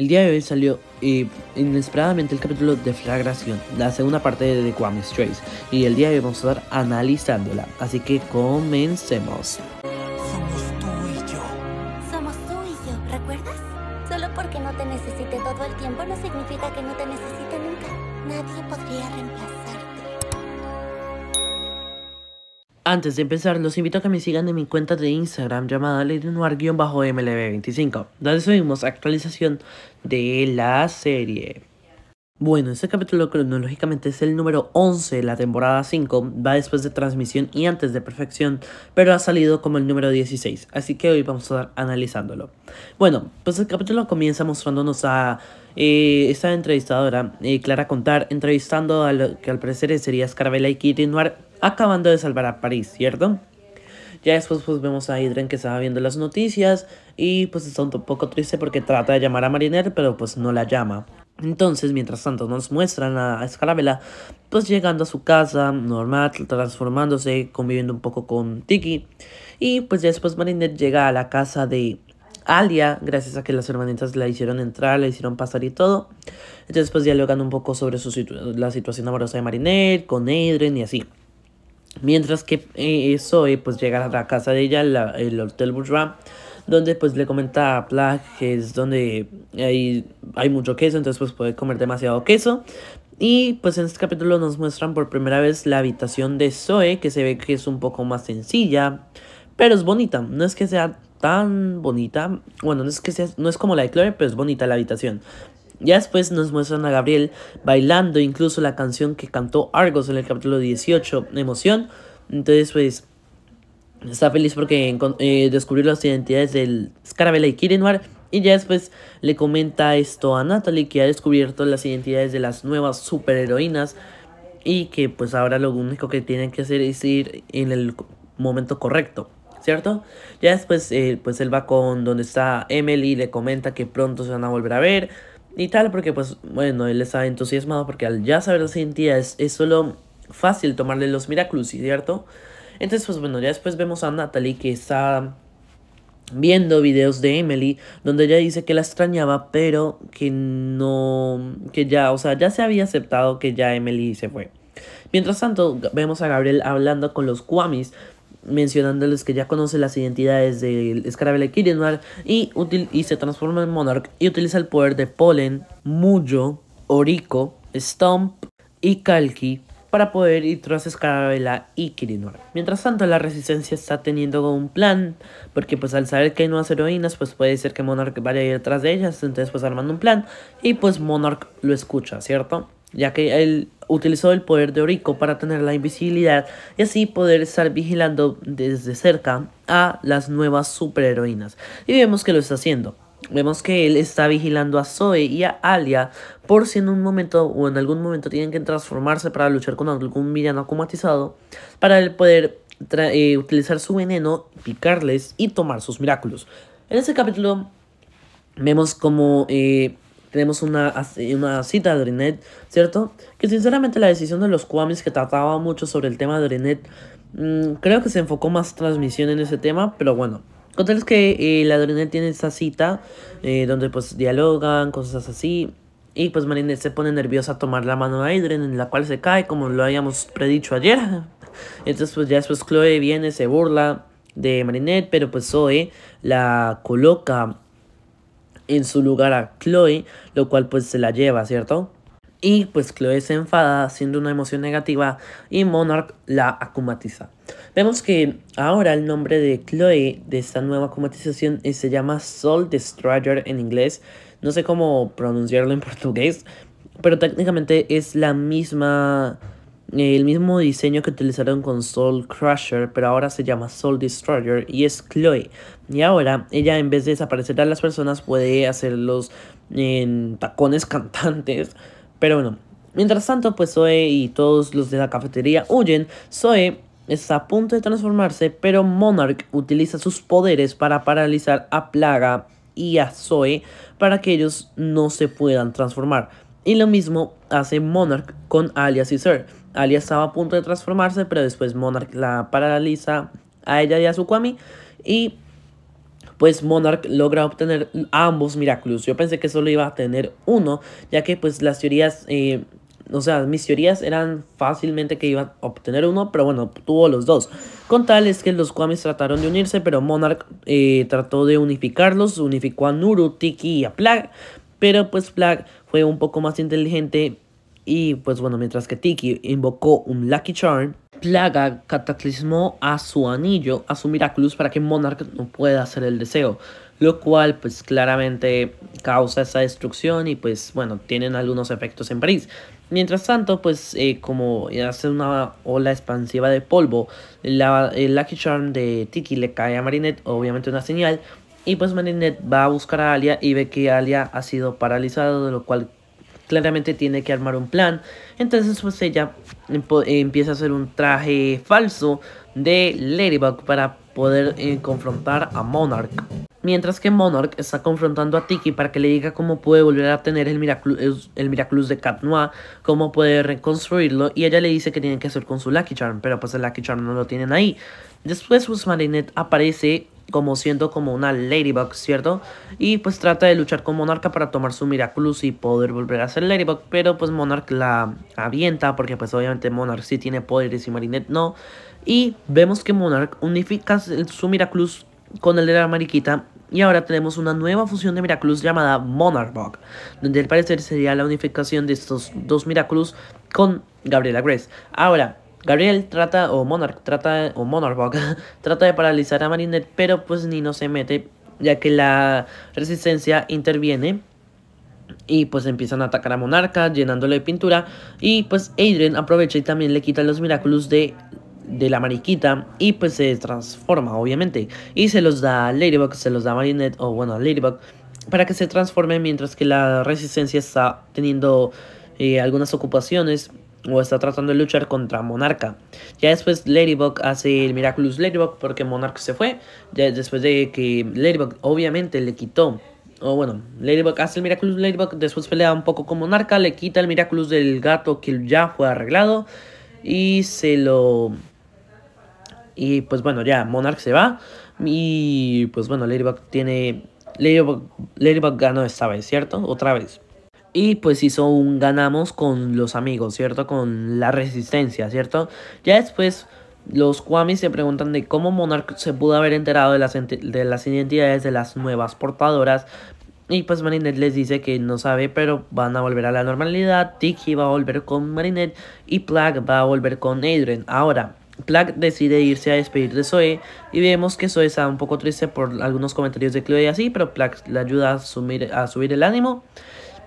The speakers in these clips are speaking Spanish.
El día de hoy salió eh, inesperadamente el capítulo de Flagración, la segunda parte de The Kwame Trace, y el día de hoy vamos a estar analizándola, así que comencemos. Somos tú y yo. Somos tú y yo, ¿recuerdas? Solo porque no te necesite todo el tiempo no significa que no te necesite nunca. Nadie podría reemplazarte. Antes de empezar, los invito a que me sigan en mi cuenta de Instagram llamada bajo mlb 25 donde subimos actualización de la serie. Bueno, este capítulo cronológicamente es el número 11 de la temporada 5, va después de transmisión y antes de perfección, pero ha salido como el número 16, así que hoy vamos a estar analizándolo. Bueno, pues el capítulo comienza mostrándonos a eh, esta entrevistadora, eh, Clara Contar, entrevistando a lo que al parecer sería Scarabella y Kitty Noir, acabando de salvar a París, ¿cierto? Ya después pues vemos a Idren que estaba viendo las noticias y pues está un poco triste porque trata de llamar a Mariner pero pues no la llama. Entonces, mientras tanto, nos muestran a Escarabela, pues llegando a su casa, normal, transformándose, conviviendo un poco con Tiki. Y pues después Marinette llega a la casa de Alia, gracias a que las hermanitas la hicieron entrar, la hicieron pasar y todo. Entonces, pues dialogan un poco sobre su la situación amorosa de Marinette, con Adrien y así. Mientras que eso eh, Zoe, pues llega a la casa de ella, el Hotel Bourgeois donde pues le comenta a que es donde hay, hay mucho queso, entonces pues puede comer demasiado queso. Y pues en este capítulo nos muestran por primera vez la habitación de Zoe, que se ve que es un poco más sencilla, pero es bonita. No es que sea tan bonita, bueno, no es que sea, no es como la de Chloe, pero es bonita la habitación. Ya después nos muestran a Gabriel bailando incluso la canción que cantó Argos en el capítulo 18, Emoción. Entonces pues está feliz porque eh, descubrió las identidades del Scarabella y Kirinwar. Y ya después le comenta esto a Natalie que ha descubierto las identidades de las nuevas superheroínas. Y que pues ahora lo único que tienen que hacer es ir en el momento correcto. ¿Cierto? Ya después eh, pues él va con donde está Emily y le comenta que pronto se van a volver a ver. Y tal, porque pues bueno, él está entusiasmado porque al ya saber las identidades es solo fácil tomarle los miraculous, ¿cierto? Entonces, pues bueno, ya después vemos a Natalie que está viendo videos de Emily donde ella dice que la extrañaba pero que no que ya o sea ya se había aceptado que ya Emily se fue mientras tanto vemos a Gabriel hablando con los Kwamis mencionándoles que ya conoce las identidades del Scarabella Kirinwar y, y se transforma en Monarch y utiliza el poder de Pollen, Muyo, Orico, Stomp y Kalki para poder ir tras Escarabela y Kirinor. Mientras tanto, la resistencia está teniendo un plan, porque pues al saber que hay nuevas heroínas, pues puede ser que Monarch vaya a ir tras de ellas, entonces pues armando un plan, y pues Monarch lo escucha, ¿cierto? Ya que él utilizó el poder de Orico para tener la invisibilidad y así poder estar vigilando desde cerca a las nuevas superheroínas. Y vemos que lo está haciendo. Vemos que él está vigilando a Zoe y a Alia por si en un momento o en algún momento tienen que transformarse para luchar con algún villano acumatizado para él poder eh, utilizar su veneno, picarles y tomar sus milagros. En este capítulo vemos como eh, tenemos una, una cita de Drinet ¿cierto? Que sinceramente la decisión de los Kwamis que trataba mucho sobre el tema de Renet. Mm, creo que se enfocó más transmisión en ese tema, pero bueno. Contarles que eh, la Dorinel tiene esta cita eh, donde pues dialogan, cosas así. Y pues Marinette se pone nerviosa a tomar la mano de Adrien en la cual se cae, como lo habíamos predicho ayer. Entonces pues ya después Chloe viene, se burla de Marinette, pero pues Zoe la coloca en su lugar a Chloe, lo cual pues se la lleva, ¿cierto? Y pues Chloe se enfada, siendo una emoción negativa, y Monarch la acumatiza. Vemos que ahora el nombre de Chloe de esta nueva acumatización eh, se llama Soul Destroyer en inglés. No sé cómo pronunciarlo en portugués, pero técnicamente es la misma eh, el mismo diseño que utilizaron con Soul Crusher, pero ahora se llama Soul Destroyer y es Chloe. Y ahora ella en vez de desaparecer a las personas puede hacerlos en eh, tacones cantantes pero bueno, mientras tanto, pues Zoe y todos los de la cafetería huyen. Zoe está a punto de transformarse, pero Monarch utiliza sus poderes para paralizar a Plaga y a Zoe para que ellos no se puedan transformar. Y lo mismo hace Monarch con Alias y Sir. Alias estaba a punto de transformarse, pero después Monarch la paraliza a ella y a su Kwami y pues Monarch logra obtener ambos Miraculous. Yo pensé que solo iba a tener uno, ya que pues las teorías... Eh, o sea, mis teorías eran fácilmente que iba a obtener uno, pero bueno, tuvo los dos. Con tal es que los Kwamis trataron de unirse, pero Monarch eh, trató de unificarlos, unificó a Nuru, Tiki y a Plague, pero pues Plague fue un poco más inteligente y pues bueno, mientras que Tiki invocó un Lucky Charm, Plaga cataclismó a su anillo, a su Miraculous, para que Monarch no pueda hacer el deseo. Lo cual pues claramente causa esa destrucción y pues bueno, tienen algunos efectos en París. Mientras tanto, pues eh, como hace una ola expansiva de polvo, el Lucky Charm de Tiki le cae a Marinette, obviamente una señal. Y pues Marinette va a buscar a Alia y ve que Alia ha sido paralizada, de lo cual claramente tiene que armar un plan. Entonces pues ella empieza a hacer un traje falso de Ladybug para poder eh, confrontar a Monarch. Mientras que Monarch está confrontando a Tiki para que le diga cómo puede volver a tener el, Miraculous el de Cat Noir, cómo puede reconstruirlo, y ella le dice que tienen que hacer con su Lucky Charm, pero pues el Lucky Charm no lo tienen ahí. Después pues Marinette aparece como siendo como una Ladybug, ¿cierto? Y pues trata de luchar con Monarca para tomar su Miraculous y poder volver a ser Ladybug, pero pues Monarch la avienta porque pues obviamente Monarch sí tiene poderes y Marinette no. Y vemos que Monarch unifica su Miraculous con el de la mariquita y ahora tenemos una nueva fusión de Miraculous llamada Monarkbug donde al parecer sería la unificación de estos dos Miraculous con Gabriela Grace. Ahora, Gabriel trata, o Monarch trata, o Monarch trata de paralizar a Marinette, pero pues ni no se mete, ya que la resistencia interviene. Y pues empiezan a atacar a Monarca, llenándole de pintura. Y pues Adrian aprovecha y también le quita los Miraculous de, la mariquita. Y pues se transforma, obviamente. Y se los da a Ladybug, se los da a Marinette, o bueno, a Ladybug, para que se transforme mientras que la resistencia está teniendo eh, algunas ocupaciones o está tratando de luchar contra Monarca. Ya después Ladybug hace el Miraculous Ladybug porque Monarca se fue. después de que Ladybug obviamente le quitó. O bueno, Ladybug hace el Miraculous Ladybug, después pelea un poco con Monarca, le quita el Miraculous del gato que ya fue arreglado y se lo... Y pues bueno, ya Monarca se va y pues bueno, Ladybug tiene... Ladybug, Ladybug ganó esta vez, ¿cierto? Otra vez. Y pues hizo un ganamos con los amigos, ¿cierto? Con la resistencia, ¿cierto? Ya después los Kwamis se preguntan de cómo Monarch se pudo haber enterado de las, de las identidades de las nuevas portadoras. Y pues Marinette les dice que no sabe, pero van a volver a la normalidad. Tiki va a volver con Marinette y Plagg va a volver con Adrien Ahora, Plagg decide irse a despedir de Zoe y vemos que Zoe está un poco triste por algunos comentarios de Chloe y así, pero Plagg le ayuda a, a subir el ánimo.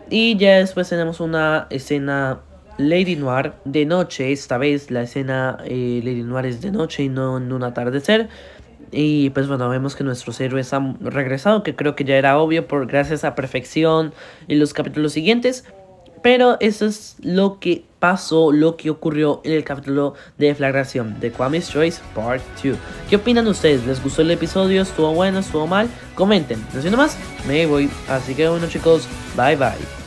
Y ya después tenemos una escena Lady Noir de noche. Esta vez la escena eh, Lady Noir es de noche y no en un atardecer. Y pues bueno, vemos que nuestros héroes han regresado, que creo que ya era obvio por gracias a Perfección en los capítulos siguientes. Pero eso es lo que pasó, lo que ocurrió en el capítulo de flagración de Kwame's Choice Part 2. ¿Qué opinan ustedes? ¿Les gustó el episodio? ¿Estuvo bueno? ¿Estuvo mal? Comenten. No siendo más, me voy. Así que bueno chicos, bye bye.